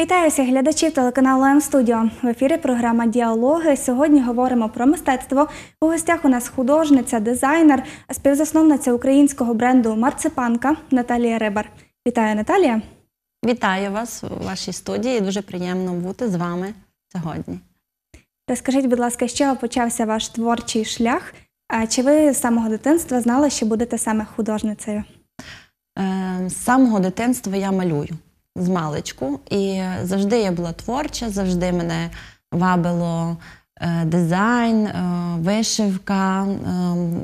Вітаюся, всіх глядачів телеканалу М-студіо. В ефірі програма Діалоги. Сьогодні говоримо про мистецтво. У гостях у нас художниця, дизайнер, співзасновниця українського бренду Марципанка Наталія Рибар. Вітаю, Наталія! Вітаю вас у вашій студії. Дуже приємно бути з вами сьогодні. Розкажіть, будь ласка, з чого почався ваш творчий шлях? Чи ви з самого дитинства знали, що будете саме художницею? Е, з самого дитинства я малюю з маличку. І завжди я була творча, завжди мене вабило е, дизайн, е, вишивка, е,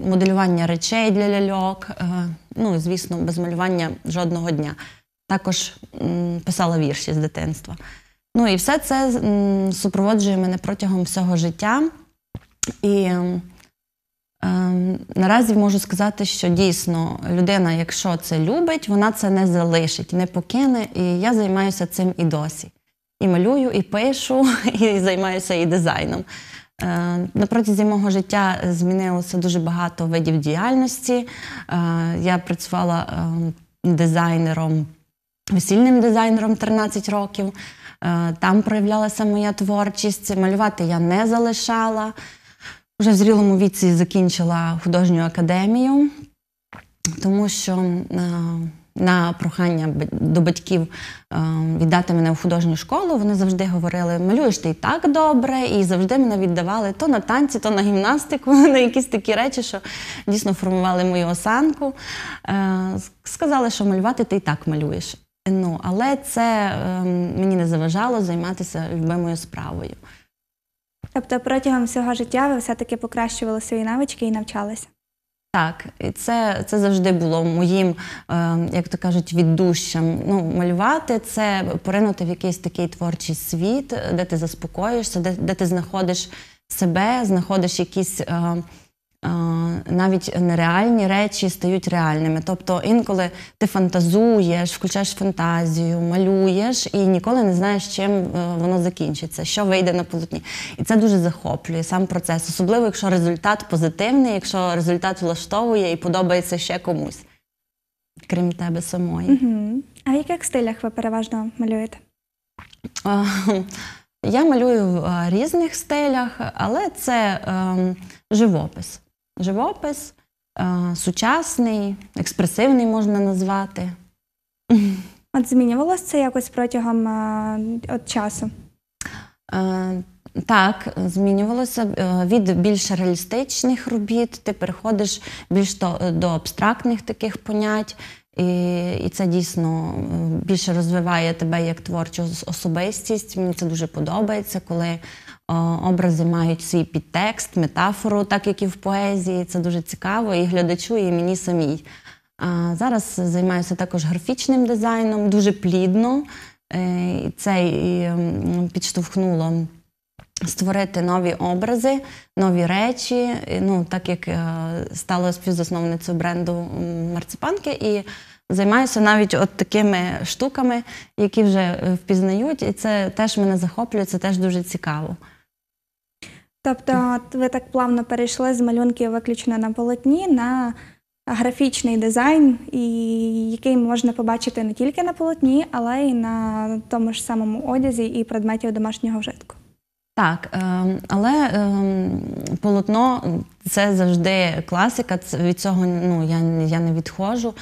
моделювання речей для ляльок. Ну, звісно, без малювання жодного дня. Також писала вірші з дитинства. Ну і все це супроводжує мене протягом всього життя. І Ем, наразі можу сказати, що дійсно людина, якщо це любить, вона це не залишить, не покине. І я займаюся цим і досі. І малюю, і пишу, і займаюся і дизайном. Ем, на протязі мого життя змінилося дуже багато видів діяльності. Е, я працювала ем, дизайнером, весільним дизайнером 13 років. Е, там проявлялася моя творчість. Малювати я не залишала. Вже в зрілому віці закінчила художню академію, тому що е, на прохання до батьків е, віддати мене у художню школу, вони завжди говорили, малюєш ти і так добре, і завжди мене віддавали то на танці, то на гімнастику, на якісь такі речі, що дійсно формували мою осанку. Е, сказали, що малювати ти і так малюєш. Ну, Але це ем, мені не заважало займатися любимою справою. Тобто протягом всього життя ви все-таки покращували свої навички і навчалися. Так, і це це завжди було моїм, е, як то кажуть, віддущем. Ну, малювати це поринути в якийсь такий творчий світ, де ти заспокоїшся, де, де ти знаходиш себе, знаходиш якісь. Е, Е, навіть нереальні речі стають реальними. Тобто інколи ти фантазуєш, включаєш фантазію, малюєш і ніколи не знаєш, чим е, воно закінчиться, що вийде на полотні. І це дуже захоплює сам процес, особливо якщо результат позитивний, якщо результат влаштовує і подобається ще комусь, крім тебе самої. Угу. А в яких стилях ви переважно малюєте? Е, я малюю в різних стилях, але це е, живопис живопис, е, сучасний, експресивний можна назвати. От змінювалося це якось протягом е, от часу? Е, так, змінювалося від більш реалістичних робіт, ти переходиш більш до абстрактних таких понять, і і це дійсно більше розвиває тебе як творчу особистість. Мені це дуже подобається, коли Е, образи мають свій підтекст, метафору, так як і в поезії. Це дуже цікаво і глядачу, і мені самій. А е, Зараз займаюся також графічним дизайном, дуже плідно. Е, це і підштовхнуло створити нові образи, нові речі. Ну, Так як стала співзасновницею бренду марципанки. і Займаюся навіть от такими штуками, які вже впізнають, і це теж мене захоплює, це теж дуже цікаво. Тобто, ви так плавно перейшли з малюнків виключно на полотні на графічний дизайн, і який можна побачити не тільки на полотні, але й на тому ж самому одязі і предметів домашнього вжитку. Так, ем, але ем, полотно це завжди класика. Від цього ну я я не відходжу.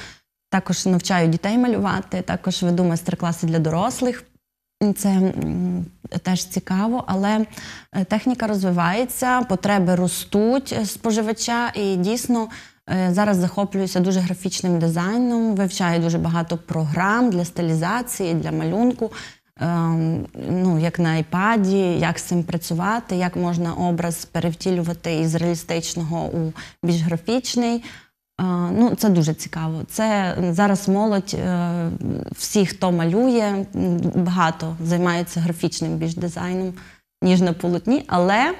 Також навчаю дітей малювати, також веду майстер-класи для дорослих. Це теж цікаво, але е, техніка розвивається, потреби ростуть е, споживача, і дійсно е, зараз захоплююся дуже графічним дизайном, вивчаю дуже багато програм для стилізації, для малюнку. Ем, ну, як на айпаді, як з цим працювати, як можна образ перевтілювати із реалістичного у більш графічний. Ну, Це дуже цікаво. Це Зараз молодь, е, всі, хто малює, багато займаються графічним більш дизайном, ніж на полотні, але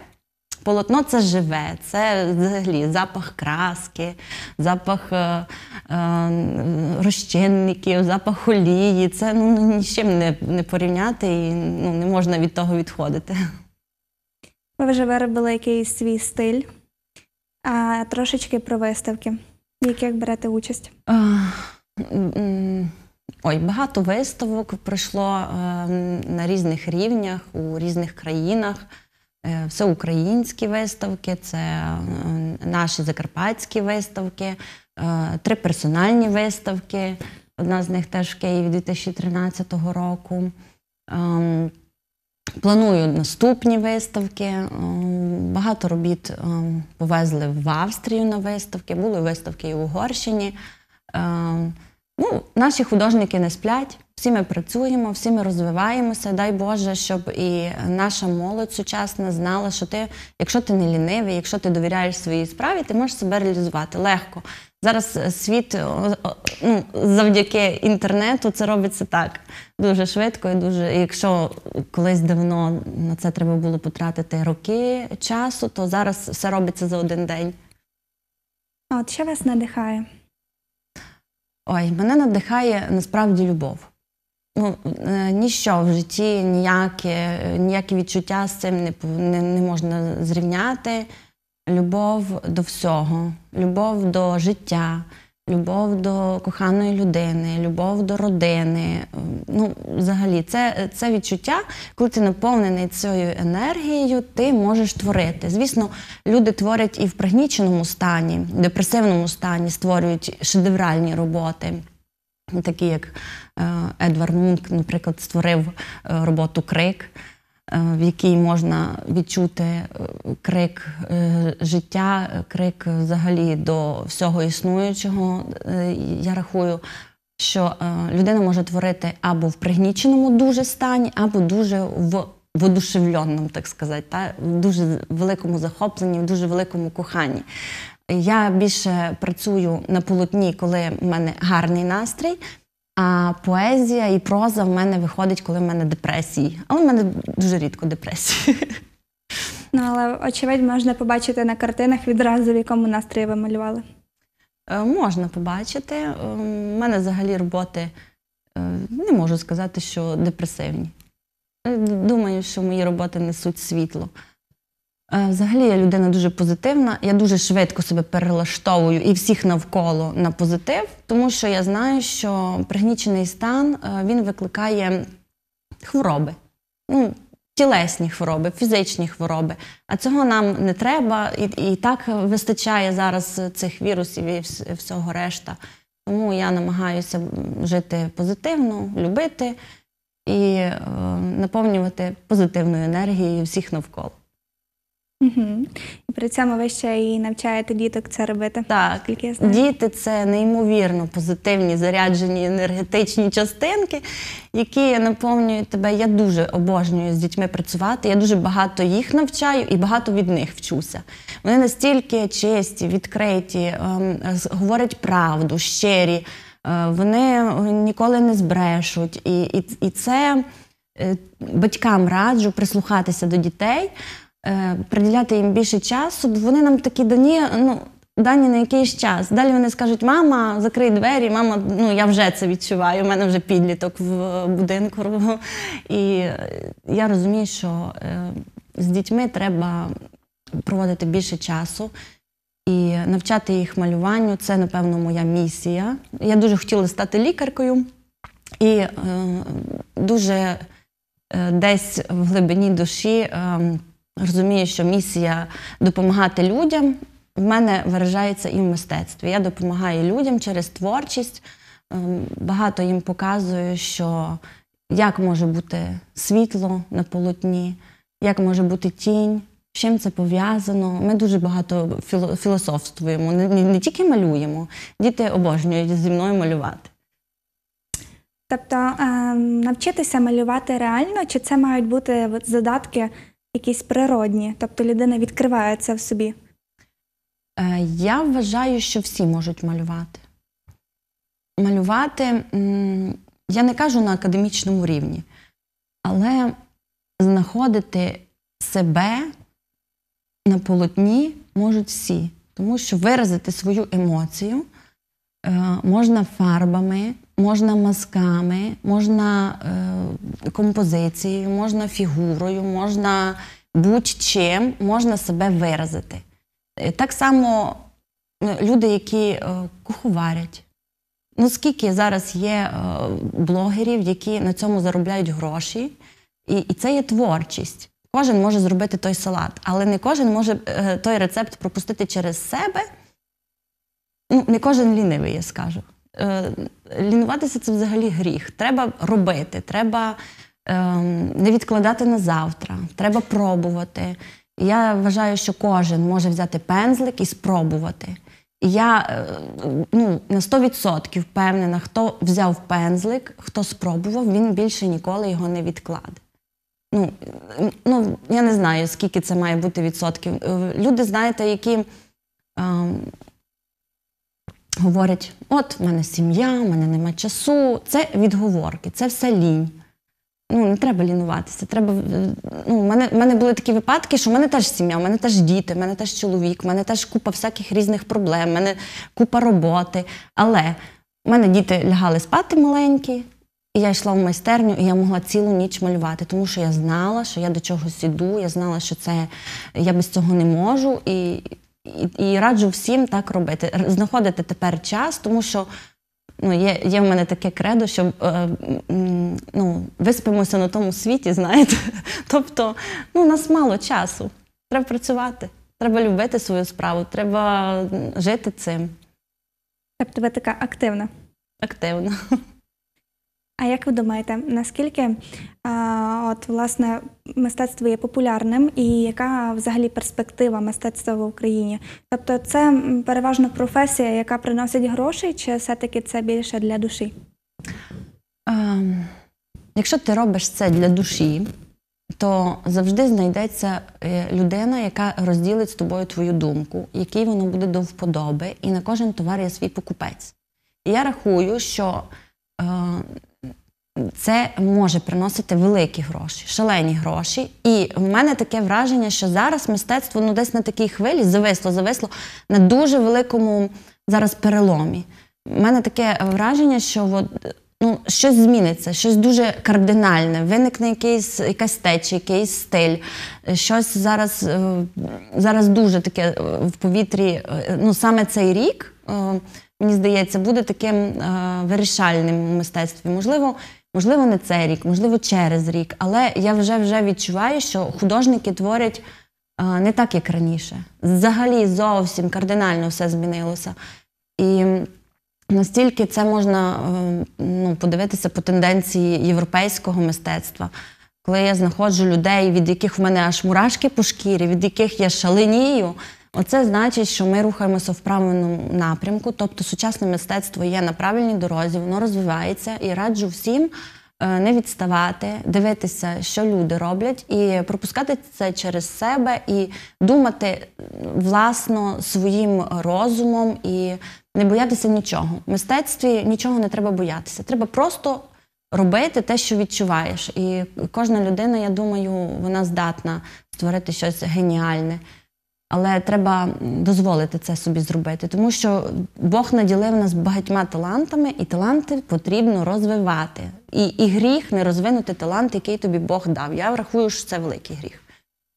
полотно це живе, це взагалі запах краски, запах е, е, розчинників, запах олії. Це ну, нічим не не порівняти і ну, не можна від того відходити. Ви вже виробили якийсь свій стиль, а трошечки про виставки в яких брати участь? Ой, багато виставок пройшло е, на різних рівнях у різних країнах. Е, це українські виставки, це е, наші закарпатські виставки, три персональні виставки. Одна з них теж в Києві 2013 року. Ем, Планую наступні виставки. Е, багато робіт е, повезли в Австрію на виставки, були виставки і в Угорщині. Е, ну, Наші художники не сплять, всі ми працюємо, всі ми розвиваємося. Дай Боже, щоб і наша молодь сучасна знала, що ти, якщо ти не лінивий, якщо ти довіряєш своїй справі, ти можеш себе реалізувати легко. Зараз е, світ е, ну, завдяки інтернету це робиться так дуже швидко і дуже. Якщо колись давно на це треба було потратити роки часу, то зараз все робиться за один день. От що вас надихає? Ой, мене надихає насправді любов. Ну, е, Ніщо в житті, ніякі, ніякі відчуття з цим не, не, не можна зрівняти любов до всього, любов до життя, любов до коханої людини, любов до родини. Ну, взагалі, це це відчуття, коли ти наповнений цією енергією, ти можеш творити. Звісно, люди творять і в пригніченому стані, в депресивному стані, створюють шедевральні роботи. Такі як е, Едвард Мунк, наприклад, створив е, роботу Крик. Е, в якій можна відчути е, крик е, життя, крик взагалі до всього існуючого. Я рахую, що людина може творити або в пригніченому дуже стані, або дуже в водушевленому, так сказати, та в дуже великому захопленні, в дуже великому коханні. Я більше працюю на полотні, коли в мене гарний настрій. А поезія і проза в мене виходить, коли в мене депресії. Але в мене дуже рідко депресії. Ну, але, очевидь, можна побачити на картинах відразу, в якому настрої ви малювали. Е, можна побачити. У е, мене взагалі роботи е, не можу сказати, що депресивні. Думаю, що мої роботи несуть світло. Е, взагалі я людина дуже позитивна. Я дуже швидко себе перелаштовую і всіх навколо на позитив, тому що я знаю, що пригнічений стан е, він викликає хвороби, ну тілесні хвороби, фізичні хвороби. А цього нам не треба, і і так вистачає зараз цих вірусів і всього решта. Тому я намагаюся жити позитивно, любити і е, наповнювати позитивною енергією всіх навколо. Угу. І при цьому ви ще і навчаєте діток це робити. Так, я знаю. діти це неймовірно позитивні заряджені енергетичні частинки, які наповнюють тебе. Я дуже обожнюю з дітьми працювати. Я дуже багато їх навчаю і багато від них вчуся. Вони настільки чисті, відкриті, ем, говорять правду, щирі, е, вони е, ніколи не збрешуть. І, і, І це е, батькам раджу прислухатися до дітей. Е, приділяти їм більше часу, бо вони нам такі дані, ну дані на якийсь час. Далі вони скажуть, мама, закрий двері, мама, ну я вже це відчуваю, у мене вже підліток в е, будинку. І е, я розумію, що з дітьми треба проводити більше часу. І навчати їх малюванню це, напевно, моя місія. Я дуже хотіла стати лікаркою, і дуже десь в глибині душі е, розумію, що місія допомагати людям в мене виражається і в мистецтві. Я допомагаю людям через творчість, ем, багато їм показую, що як може бути світло на полотні, як може бути тінь. З чим це пов'язано? Ми дуже багато філософствуємо, не, не тільки малюємо, діти обожнюють зі мною малювати. Тобто ем, навчитися малювати реально, чи це мають бути задатки якісь природні, тобто людина відкриває це в собі? Е, я вважаю, що всі можуть малювати. Малювати, я не кажу на академічному рівні, але знаходити себе на полотні можуть всі, тому що виразити свою емоцію е, можна фарбами, можна мазками, можна е, композицією, можна фігурою, можна будь-чим, можна себе виразити. Е, так само е, люди, які е, куховарять. Ну, скільки зараз є е, блогерів, які на цьому заробляють гроші, і, і це є творчість. Кожен може зробити той салат, але не кожен може е, той рецепт пропустити через себе. Ну, Не кожен лінивий, я скажу. Е, лінуватися це взагалі гріх. Треба робити, треба ем, не відкладати на завтра, треба пробувати. Я вважаю, що кожен може взяти пензлик і спробувати. Я е, ну, на 100% впевнена, хто взяв пензлик, хто спробував, він більше ніколи його не відкладе. Ну, ну Я не знаю, скільки це має бути відсотків. Е, люди, знаєте, які ем, говорять: от в мене сім'я, в мене нема часу. Це відговорки, це все лінь. Ну, не треба лінуватися. Треба е, ну, в мене в мене були такі випадки, що в мене теж сім'я, в мене теж діти, в мене теж чоловік, в мене теж купа всяких різних проблем, в мене купа роботи. Але в мене діти лягали спати маленькі, і я йшла в майстерню, і я могла цілу ніч малювати, тому що я знала, що я до чогось іду, я знала, що це я без цього не можу, і і і раджу всім так робити, знаходити тепер час, тому що ну, є є в мене таке кредо, що е, ну, виспимося на тому світі, знаєте. Тобто ну, у нас мало часу. Треба працювати, треба любити свою справу, треба жити цим. Тобто ви така активна? Активна. А як ви думаєте, наскільки а, от власне мистецтво є популярним, і яка взагалі перспектива мистецтва в Україні? Тобто, це переважно професія, яка приносить гроші, чи все-таки це більше для душі? А, ем, якщо ти робиш це для душі, то завжди знайдеться е, людина, яка розділить з тобою твою думку, який воно буде до вподоби, і на кожен товар є свій покупець. І я рахую, що. Uh, це може приносити великі гроші, шалені гроші. І в мене таке враження, що зараз мистецтво ну десь на такій хвилі зависло, зависло на дуже великому зараз переломі. У мене таке враження, що от, ну, щось зміниться, щось дуже кардинальне. Виникне якийсь якась течія, якийсь стиль. Щось зараз е, зараз дуже таке е, в повітрі. Е, ну саме цей рік, мені здається, буде таким вирішальним у мистецтві. Можливо. Можливо, не цей рік, можливо, через рік. Але я вже вже відчуваю, що художники творять а, е, не так, як раніше. Взагалі зовсім кардинально все змінилося. І настільки це можна е, ну, подивитися по тенденції європейського мистецтва. Коли я знаходжу людей, від яких в мене аж мурашки по шкірі, від яких я шаленію, Оце значить, що ми рухаємося в правильному напрямку. Тобто, сучасне мистецтво є на правильній дорозі, воно розвивається і раджу всім. Е, не відставати, дивитися, що люди роблять, і пропускати це через себе, і думати е, власно своїм розумом і не боятися нічого. В мистецтві нічого не треба боятися. Треба просто робити те, що відчуваєш. І кожна людина, я думаю, вона здатна створити щось геніальне. Але треба дозволити це собі зробити, тому що Бог наділив нас багатьма талантами, і таланти потрібно розвивати. І і гріх не розвинути талант, який тобі Бог дав. Я врахую, що це великий гріх.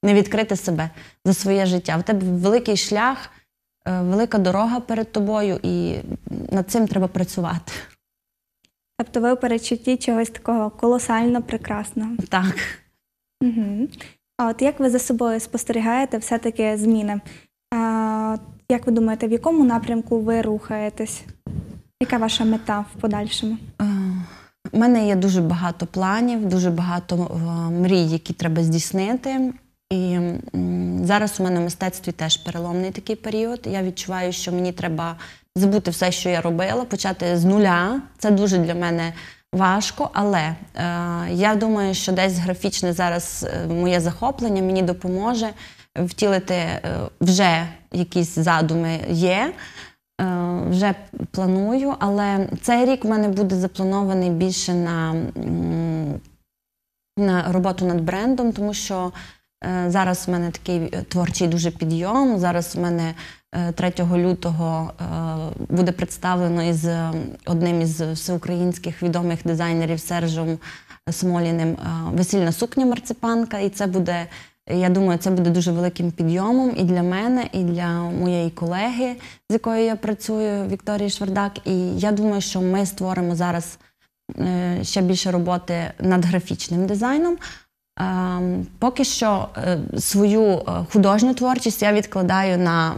Не відкрити себе за своє життя. В тебе великий шлях, е, велика дорога перед тобою, і над цим треба працювати. Тобто ви у перечутті чогось такого колосально прекрасного. Так. Угу от як ви за собою спостерігаєте все-таки зміни? А, Як ви думаєте, в якому напрямку ви рухаєтесь? Яка ваша мета в подальшому? У мене є дуже багато планів, дуже багато е, мрій, які треба здійснити. І зараз у мене в мистецтві теж переломний такий період. Я відчуваю, що мені треба забути все, що я робила, почати з нуля. Це дуже для мене Важко, але е, я думаю, що десь графічне зараз е, моє захоплення мені допоможе втілити е, вже якісь задуми є, е, вже планую, але цей рік в мене буде запланований більше на, на роботу над брендом, тому що Е, зараз в мене такий е, творчий дуже підйом. Зараз в мене 3 е, лютого буде представлено із одним із всеукраїнських відомих дизайнерів Сержем Смоліним весільна сукня Марципанка. І це буде, я думаю, це буде дуже великим підйомом і для мене, і для моєї колеги, з якою я працюю, Вікторії Швердак. І я думаю, що ми створимо зараз ще більше роботи над графічним дизайном. Ем, поки що е, свою е, художню творчість я відкладаю на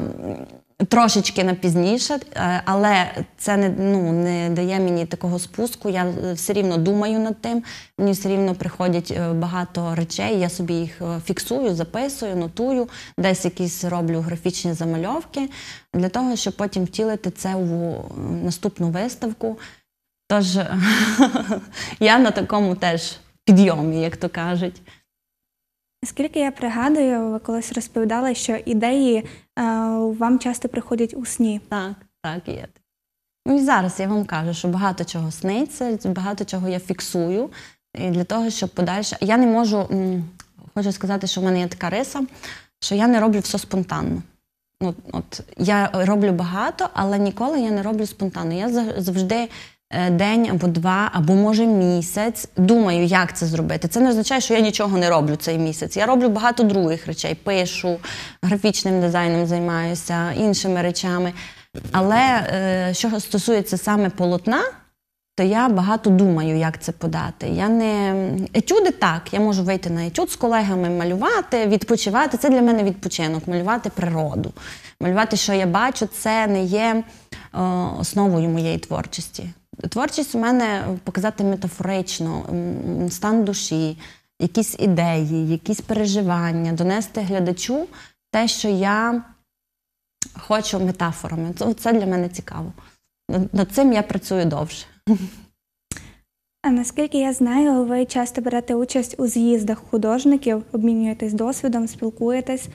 трошечки на пізніше, е, але це не ну, не дає мені такого спуску. Я все рівно думаю над тим. Мені все рівно приходять багато речей. Я собі їх фіксую, записую, нотую, десь якісь роблю графічні замальовки для того, щоб потім втілити це в наступну виставку. Тож я на такому теж підйомі, як то кажуть. Наскільки я пригадую, ви колись розповідали, що ідеї е, вам часто приходять у сні. Так, так є. Ну і зараз я вам кажу, що багато чого сниться, багато чого я фіксую. І для того, щоб подальше. Я не можу, хочу сказати, що в мене є така риса, що я не роблю все спонтанно. От, от Я роблю багато, але ніколи я не роблю спонтанно. Я завжди Е, день або два, або може місяць думаю, як це зробити. Це не означає, що я нічого не роблю цей місяць. Я роблю багато других речей. Пишу, графічним дизайном займаюся, іншими речами. Але е, що стосується саме полотна, то я багато думаю, як це подати. Я не етюди так. Я можу вийти на етюд з колегами, малювати, відпочивати. Це для мене відпочинок, малювати природу. Малювати, що я бачу, це не є е, основою моєї творчості. Творчість у мене показати метафорично, стан душі, якісь ідеї, якісь переживання, донести глядачу те, що я хочу метафорами. Це для мене цікаво. Над цим я працюю довше. А наскільки я знаю, ви часто берете участь у з'їздах художників, обмінюєтесь досвідом, спілкуєтесь.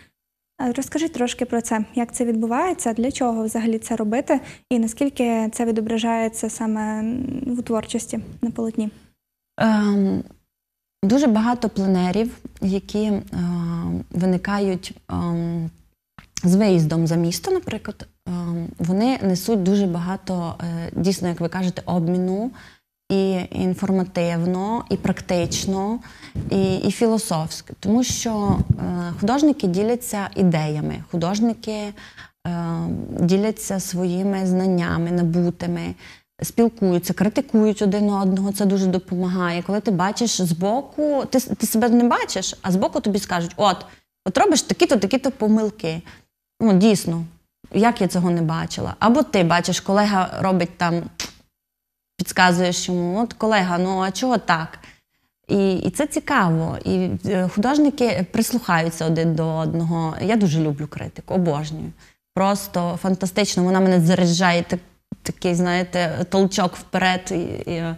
Е, розкажи трошки про це, як це відбувається, для чого взагалі це робити, і наскільки це відображається саме в творчості на полотні? Ем, Дуже багато пленерів, які е, виникають е, з виїздом за місто, наприклад, е, вони несуть дуже багато, е, дійсно, як ви кажете, обміну і інформативно, і практично, і і філософсько. Тому що е, художники діляться ідеями, художники е, діляться своїми знаннями, набутими, спілкуються, критикують один одного. Це дуже допомагає. Коли ти бачиш збоку, ти ти себе не бачиш, а збоку тобі скажуть: от, от робиш такі-то, такі-то помилки. Ну, дійсно, як я цього не бачила. Або ти бачиш, колега робить там підказуєш йому, от колега, ну а чого так? І і це цікаво. І е, художники прислухаються один до одного. Я дуже люблю критику, обожнюю. Просто фантастично. Вона мене заряджає так, такий, знаєте, толчок вперед. І, і, е,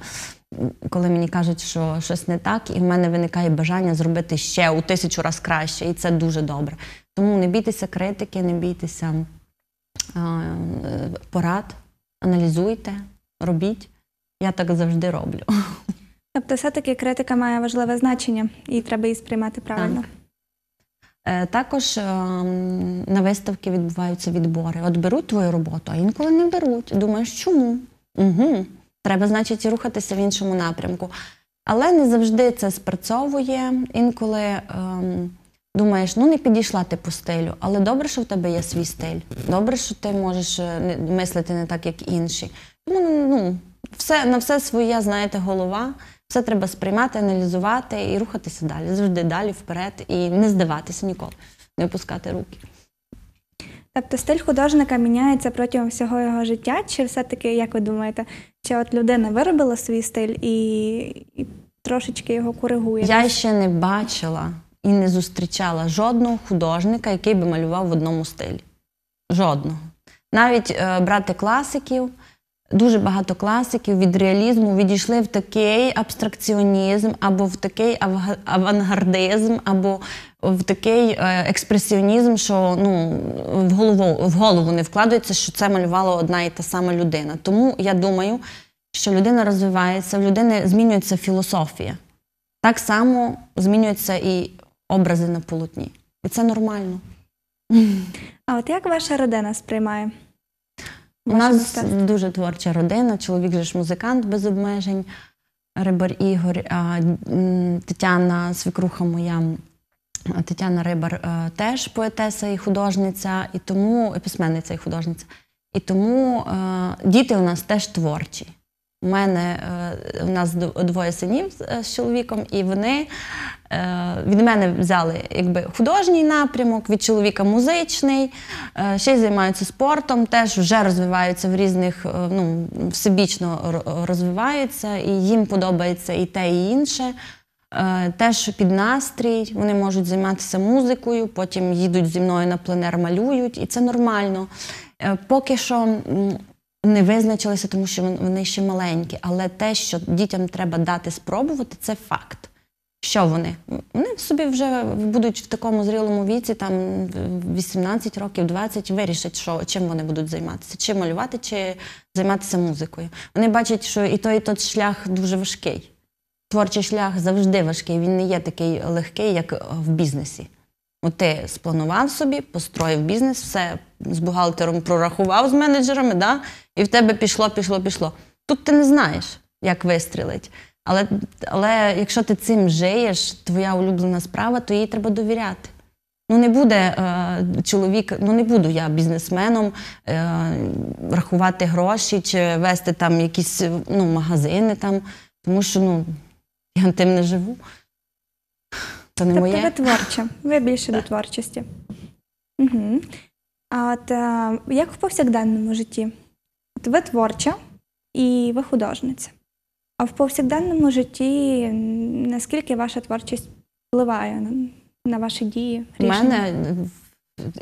коли мені кажуть, що щось не так, і в мене виникає бажання зробити ще у тисячу раз краще, і це дуже добре. Тому не бійтеся критики, не бійтеся е, порад, аналізуйте, робіть. Я так завжди роблю. Тобто, все-таки критика має важливе значення і треба її сприймати правильно. Так. Е, також ем, на виставки відбуваються відбори. От беруть твою роботу, а інколи не беруть. Думаєш, чому? Угу. Треба, значить, рухатися в іншому напрямку. Але не завжди це спрацьовує. Інколи ем, думаєш, ну не підійшла ти по стилю, але добре, що в тебе є свій стиль. Добре, що ти можеш е, мислити не так, як інші. Тому ну, все на все своє, знаєте, голова. Все треба сприймати, аналізувати і рухатися далі. Завжди далі, вперед, і не здаватися ніколи, не опускати руки. Тобто стиль художника міняється протягом всього його життя, чи все-таки, як ви думаєте, чи от людина виробила свій стиль і, і трошечки його коригує? Я ще не бачила і не зустрічала жодного художника, який би малював в одному стилі. Жодного. Навіть е, брати класиків. Дуже багато класиків від реалізму відійшли в такий абстракціонізм, або в такий авангардизм, або в такий е, експресіонізм, що ну в голову в голову не вкладується, що це малювала одна і та сама людина. Тому я думаю, що людина розвивається, в людини змінюється філософія. Так само змінюються і образи на полотні. І це нормально. А от як ваша родина сприймає? У нас дуже творча родина, чоловік же ж музикант без обмежень, Рибар Ігор, Тетяна, свікруха моя, Тетяна Рибар е, теж поетеса і художниця, і тому письменниця і художниця. І тому е, діти у нас теж творчі. У мене е, у нас двоє синів е, з чоловіком, і вони е, від мене взяли якби художній напрямок, від чоловіка музичний, ще й займаються спортом, теж вже розвиваються в різних, ну всебічно розвиваються, і їм подобається і те, і інше. Теж під настрій, вони можуть займатися музикою, потім їдуть зі мною на пленер, малюють, і це нормально. Поки що не визначилися, тому що вони ще маленькі. Але те, що дітям треба дати спробувати, це факт. Що вони? Вони собі вже будуть в такому зрілому віці, там 18 років, 20, вирішать, що чим вони будуть займатися, чи малювати, чи займатися музикою. Вони бачать, що і той, і той шлях дуже важкий. Творчий шлях завжди важкий. Він не є такий легкий, як в бізнесі. От ти спланував собі, построїв бізнес, все з бухгалтером прорахував з менеджерами, да? і в тебе пішло, пішло, пішло. Тут ти не знаєш, як вистрілить. Але але якщо ти цим жиєш, твоя улюблена справа, то їй треба довіряти. Ну не буде е, чоловік, ну не буду я бізнесменом е, рахувати гроші чи вести там якісь ну, магазини там, тому що ну, я тим не живу. Це не тобто моє? ви творча, ви більше до творчості. Угу. А от е, як в повсякденному житті? От ви творча і ви художниця. А в повсякденному житті наскільки ваша творчість впливає на, на ваші дії? У мене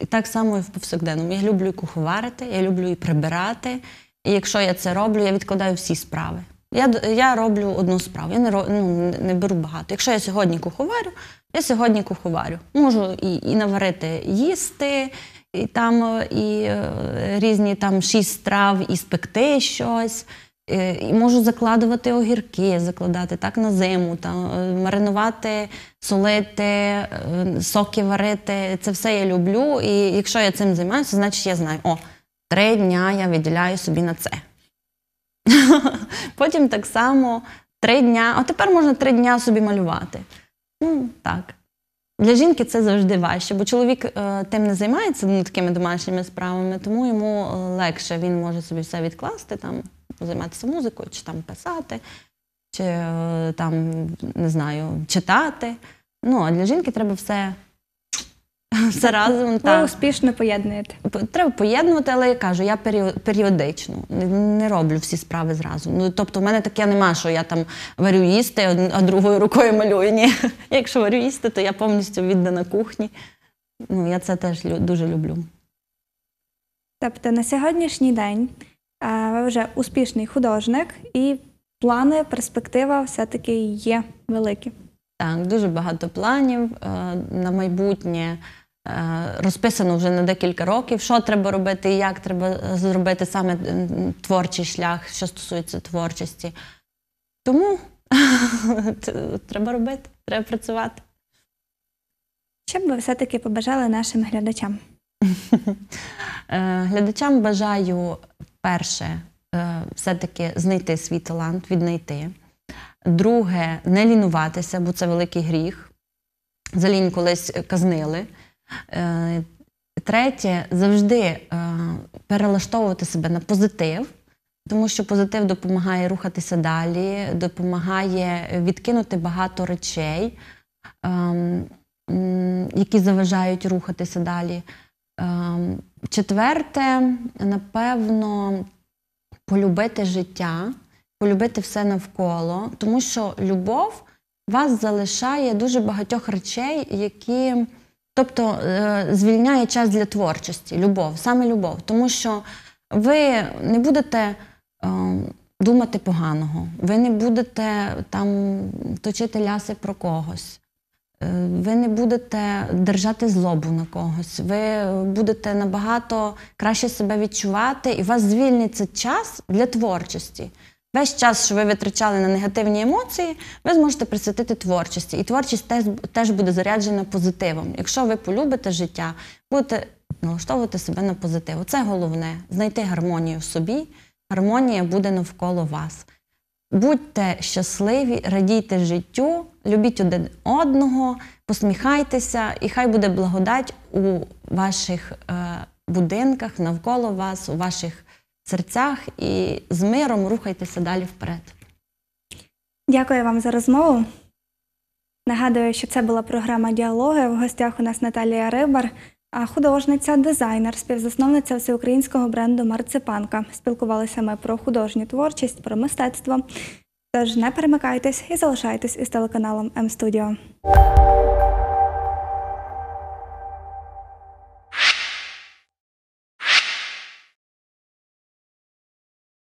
так само і в повсякденному. Я люблю і куховарити, я люблю і прибирати. І якщо я це роблю, я відкладаю всі справи. Я я роблю одну справу. Я не ну, не беру багато. Якщо я сьогодні куховарю, я сьогодні куховарю. Можу і і наварити їсти, і там е, і е, різні там шість страв, і спекти щось. Е, і Можу закладувати огірки, закладати так на зиму, там, маринувати, солити, соки варити. Це все я люблю. І якщо я цим займаюся, значить я знаю, о, три дня я виділяю собі на це. Потім так само три дня. А тепер можна три дня собі малювати. Ну, так. Для жінки це завжди важче, бо чоловік е, тим не займається ну, такими домашніми справами, тому йому е, легше він може собі все відкласти, там, займатися музикою, чи там писати, чи е, там, не знаю, читати. Ну, а для жінки треба все все разом. Ви успішно поєднуєте. Треба поєднувати, але я кажу, я періодично не роблю всі справи зразу. Ну, Тобто, в мене таке нема, що я там варю їсти, а другою рукою малюю. Ні. Якщо варю їсти, то я повністю віддана кухні. Ну, Я це теж дуже люблю. Тобто, на сьогоднішній день ви вже успішний художник і плани, перспектива все-таки є великі. Так, дуже багато планів е, на майбутнє. Е, розписано вже на декілька років, що треба робити і як треба е, зробити саме творчий шлях, що стосується творчості. Тому треба робити, треба працювати. Що б ви все-таки побажали нашим глядачам? Е, глядачам бажаю перше, все-таки знайти свій талант, віднайти. Друге, не лінуватися, бо це великий гріх. За колись казнили. Е, третє, завжди е, перелаштовувати себе на позитив, тому що позитив допомагає рухатися далі, допомагає відкинути багато речей, ем, які заважають рухатися далі. Ем, четверте, напевно, полюбити життя, полюбити все навколо, тому що любов вас залишає дуже багатьох речей, які. Тобто е, звільняє час для творчості, любов, саме любов. Тому що ви не будете е, думати поганого, ви не будете там точити ляси про когось, е, ви не будете держати злобу на когось, ви будете набагато краще себе відчувати, і у вас звільниться час для творчості весь час, що ви витрачали на негативні емоції, ви зможете присвятити творчості. І творчість теж, теж буде заряджена позитивом. Якщо ви полюбите життя, будете налаштовувати себе на позитив. Це головне знайти гармонію в собі. Гармонія буде навколо вас. Будьте щасливі, радійте життю, любіть один одного, посміхайтеся, і хай буде благодать у ваших е, будинках навколо вас, у ваших серцях і з миром рухайтеся далі вперед. Дякую вам за розмову. Нагадую, що це була програма діалоги. В гостях у нас Наталія Рибар, художниця, дизайнер, співзасновниця всеукраїнського бренду Марципанка. Спілкувалися ми про художню творчість, про мистецтво. Тож не перемикайтесь і залишайтесь із телеканалом М-студіо.